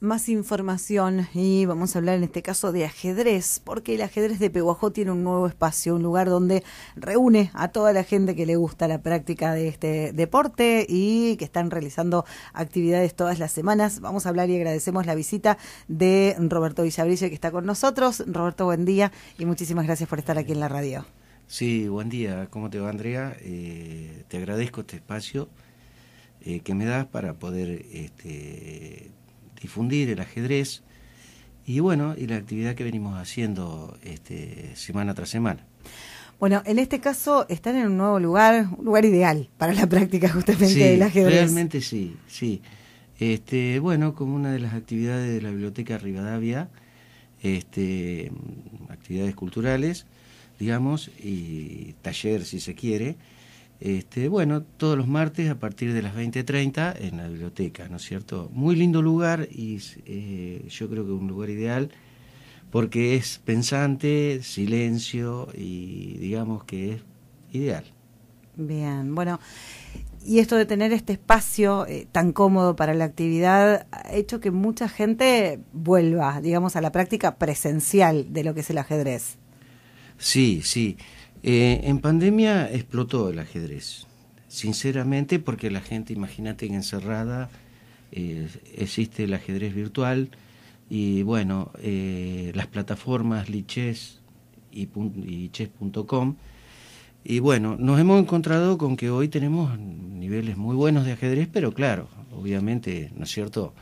más información y vamos a hablar en este caso de ajedrez, porque el ajedrez de Pehuajó tiene un nuevo espacio, un lugar donde reúne a toda la gente que le gusta la práctica de este deporte y que están realizando actividades todas las semanas. Vamos a hablar y agradecemos la visita de Roberto Villabrillo, que está con nosotros. Roberto, buen día y muchísimas gracias por estar aquí en la radio. Sí, buen día. ¿Cómo te va, Andrea? Eh, te agradezco este espacio eh, que me das para poder este, difundir el ajedrez y bueno, y la actividad que venimos haciendo este, semana tras semana. Bueno, en este caso están en un nuevo lugar, un lugar ideal para la práctica justamente del ajedrez. Realmente sí, sí. Este, bueno, como una de las actividades de la Biblioteca Rivadavia, este, actividades culturales, digamos, y taller si se quiere, este, bueno, todos los martes a partir de las 20.30 en la biblioteca, ¿no es cierto? Muy lindo lugar y eh, yo creo que un lugar ideal porque es pensante, silencio y digamos que es ideal. Bien, bueno, y esto de tener este espacio eh, tan cómodo para la actividad ha hecho que mucha gente vuelva, digamos, a la práctica presencial de lo que es el ajedrez. Sí, sí. Eh, en pandemia explotó el ajedrez, sinceramente, porque la gente, imagínate encerrada eh, existe el ajedrez virtual y bueno, eh, las plataformas lichess y, y chess.com. Y bueno, nos hemos encontrado con que hoy tenemos niveles muy buenos de ajedrez, pero claro, obviamente, ¿no es cierto?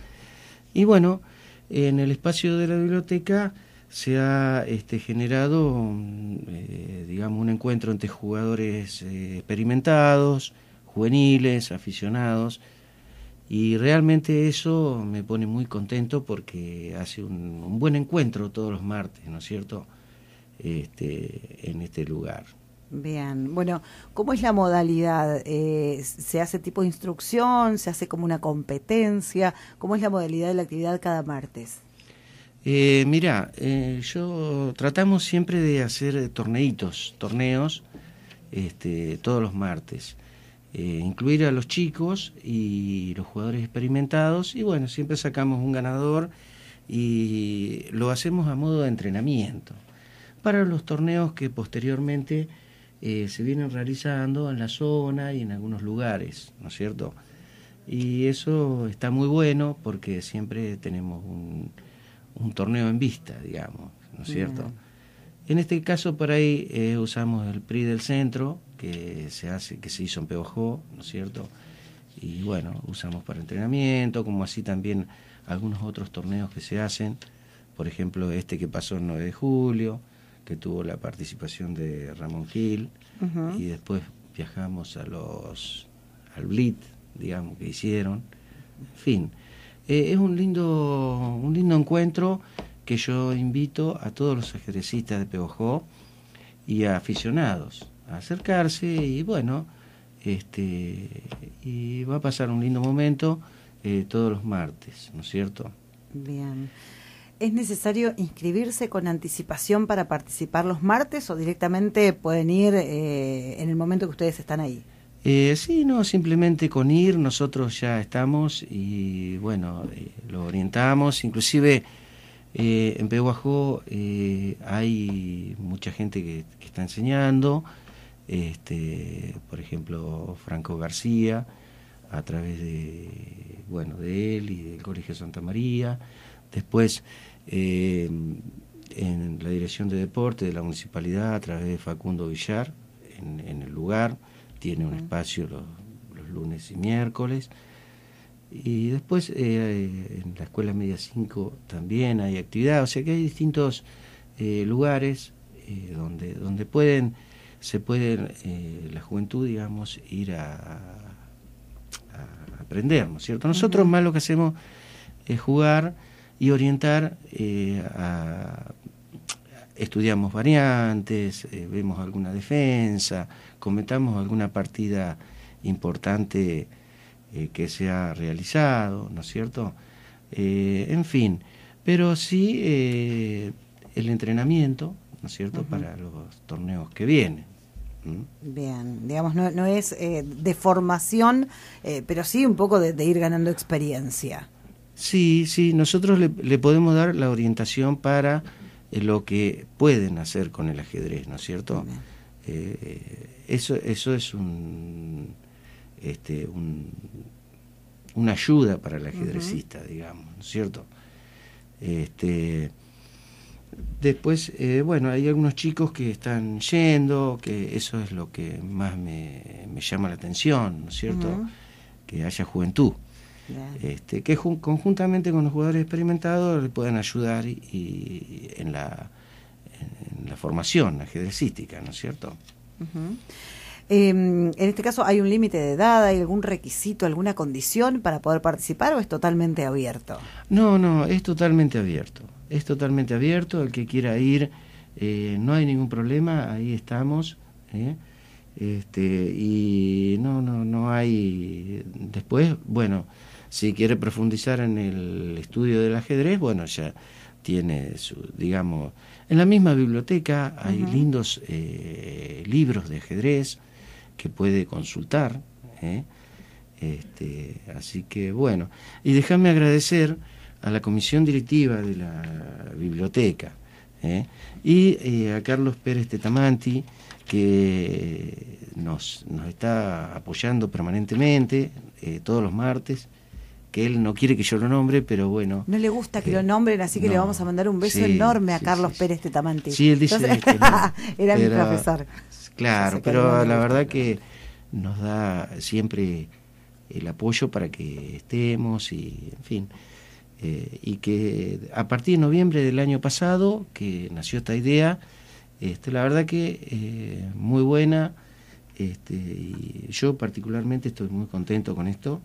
Y bueno, en el espacio de la biblioteca se ha este, generado, mm, eh, digamos, un encuentro entre jugadores eh, experimentados, juveniles, aficionados, y realmente eso me pone muy contento porque hace un, buen encuentro todos los martes, ¿no es cierto?, este, en este lugar. Bien, bueno, ¿cómo es la modalidad? Eh, ¿Se hace tipo de instrucción? ¿Se hace como una competencia? ¿Cómo es la modalidad de la actividad cada martes? Eh, mira, eh, yo tratamos siempre de hacer eh, torneitos, torneos, este, todos los martes. incluir a los chicos y los jugadores experimentados y bueno, siempre sacamos un ganador y lo hacemos a modo de entrenamiento para los torneos que posteriormente se vienen realizando en la zona y en algunos lugares, ¿no es cierto? Y eso está muy bueno porque siempre tenemos un, un torneo en vista, digamos, ¿no es cierto? En este caso por ahí eh, usamos el PRI del centro, que se hace, que se hizo en Peojó, ¿no es cierto? Y bueno, usamos para entrenamiento, como así también algunos otros torneos que se hacen, por ejemplo este que pasó el 9 de julio, que tuvo la participación de Ramón Gil, y después viajamos a los al Blit, digamos, que hicieron, en fin eh, es un lindo, un lindo encuentro que yo invito a todos los ajedrecistas de Peojó y a aficionados a acercarse y bueno, este, y va a pasar un lindo momento eh, todos los martes, ¿no es cierto? Bien. ¿Es necesario inscribirse con anticipación para participar los martes o directamente pueden ir eh, en el momento que ustedes están ahí? Eh, sí, no, simplemente con ir nosotros ya estamos y bueno, eh, lo orientamos. Inclusive eh, en Pehuajó hay mucha gente que, está enseñando, este, por ejemplo Franco García, a través de, bueno, de él y del Colegio Santa María. Después en la Dirección de Deporte de la Municipalidad a través de Facundo Villar en el lugar tiene un espacio los, lunes y miércoles. Y después eh, eh, en la Escuela Media 5 también hay actividad, o sea que hay distintos eh, lugares donde, donde pueden, se pueden, la juventud, digamos, ir a, a aprender, ¿no cierto? Nosotros más lo que hacemos es jugar y orientar a estudiamos variantes, eh, vemos alguna defensa, comentamos alguna partida importante eh, que se ha realizado, ¿no es cierto? Eh, en fin, pero sí el entrenamiento, ¿no es cierto?, para los torneos que vienen. Bien, digamos, no, no es de formación, pero sí un poco de, ir ganando experiencia. Sí, sí, nosotros le podemos dar la orientación para lo que pueden hacer con el ajedrez, ¿no es cierto? Eh, eso, eso es este, un, una ayuda para el ajedrecista, digamos, ¿no es cierto? Este, después, eh, bueno, hay algunos chicos que están yendo, que eso es lo que más me, llama la atención, ¿no es cierto? Que haya juventud este, que conjuntamente con los jugadores experimentados le puedan ayudar y, en, la, en, la formación ajedrecística, ¿no es cierto? Em, en este caso, ¿hay un límite de edad, hay algún requisito, alguna condición para poder participar o es totalmente abierto? No, no, es totalmente abierto. Es totalmente abierto, el que quiera ir, eh, no hay ningún problema, ahí estamos. ¿eh? Este, y no, no, no hay. Después, bueno, si quiere profundizar en el estudio del ajedrez, bueno, ya tiene su, digamos, en la misma biblioteca hay lindos eh, libros de ajedrez que puede consultar. ¿eh? Este, así que bueno, y déjame agradecer a la comisión directiva de la biblioteca ¿eh? y a Carlos Pérez Tetamanti que nos está apoyando permanentemente todos los martes que él no quiere que yo lo nombre, pero bueno. No le gusta que lo eh, nombren, así que le vamos a mandar un beso enorme a Carlos Pérez Pérez Tetamanti. Sí, él dice Era mi profesor. Claro, pero la verdad que nos da siempre el apoyo para que estemos y, en fin. Eh, y que a partir de noviembre del año pasado, que nació esta idea, este, la verdad que eh, muy buena. Este, y yo particularmente estoy muy contento con esto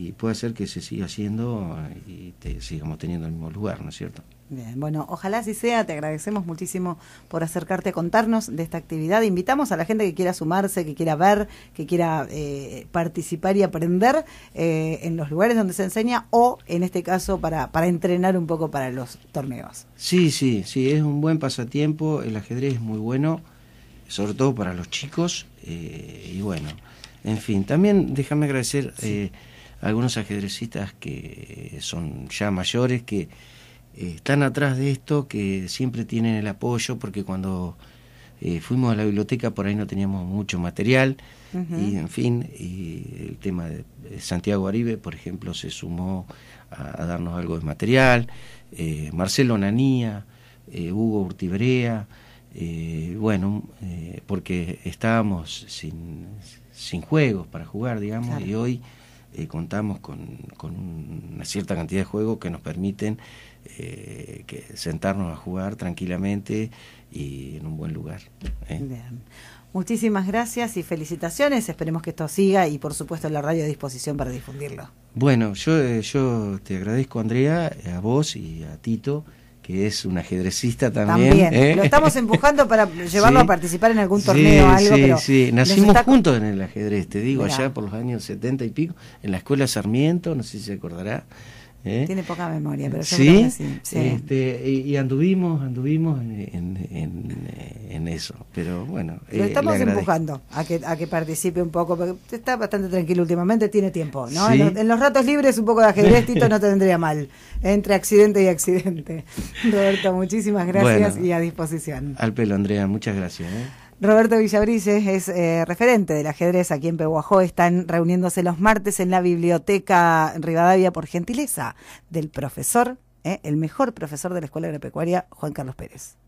y puede ser que se siga haciendo y te, sigamos teniendo el mismo lugar, ¿no es cierto? Bien, bueno, ojalá así sea, te agradecemos muchísimo por acercarte a contarnos de esta actividad. Invitamos a la gente que quiera sumarse, que quiera ver, que quiera eh, participar y aprender eh, en los lugares donde se enseña o, en este caso, para, para entrenar un poco para los torneos. Sí, sí, sí, es un buen pasatiempo, el ajedrez es muy bueno, sobre todo para los chicos, eh, y bueno, en fin, también déjame agradecer algunos ajedrecistas que son ya mayores, que eh, están atrás de esto, que siempre tienen el apoyo, porque cuando eh, fuimos a la biblioteca por ahí no teníamos mucho material, y en fin, y el tema de Santiago Aribe, por ejemplo, se sumó a, darnos algo de material, eh, Marcelo Nanía, eh, Hugo Urtibrea, bueno, porque estábamos sin, sin juegos para jugar, digamos, y hoy eh, contamos con, una cierta cantidad de juegos que nos permiten eh, que sentarnos a jugar tranquilamente y en un buen lugar. ¿eh? Muchísimas gracias y felicitaciones. Esperemos que esto siga y, por supuesto, la radio a disposición para difundirlo. Bueno, yo, yo te agradezco, Andrea, a vos y a Tito que es un ajedrecista también. también. ¿eh? Lo estamos empujando para llevarlo a participar en algún torneo o algo. Sí, pero sí, nacimos juntos en el ajedrez, te digo, allá por los años setenta y pico, en la escuela Sarmiento, no sé si se acordará. ¿Eh? Tiene poca memoria, pero ¿Sí? sí, este, y, anduvimos, anduvimos en, eso. Pero bueno. Lo eh, estamos empujando a que, participe un poco, porque está bastante tranquilo últimamente, tiene tiempo, ¿no? En los, ratos libres un poco de ajedrez, no te tendría mal. Entre accidente y accidente. Roberto, muchísimas gracias y a disposición. Al pelo, Andrea, muchas gracias. ¿eh? Roberto Villabrices es eh, referente del ajedrez aquí en Pehuajó. Están reuniéndose los martes en la biblioteca Rivadavia por gentileza del profesor, eh, el mejor profesor de la Escuela Agropecuaria, Juan Carlos Pérez.